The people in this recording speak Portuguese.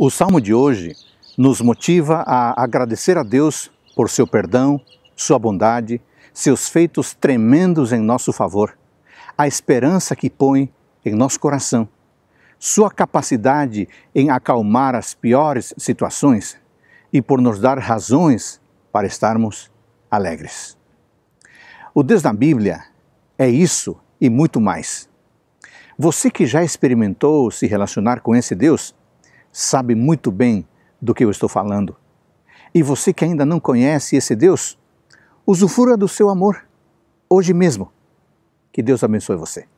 O salmo de hoje nos motiva a agradecer a Deus por seu perdão, sua bondade, seus feitos tremendos em nosso favor, a esperança que põe em nosso coração, sua capacidade em acalmar as piores situações e por nos dar razões para estarmos alegres. O Deus da Bíblia é isso e muito mais. Você que já experimentou se relacionar com esse Deus, sabe muito bem do que eu estou falando. E você que ainda não conhece esse Deus, usufrua do seu amor hoje mesmo. Que Deus abençoe você.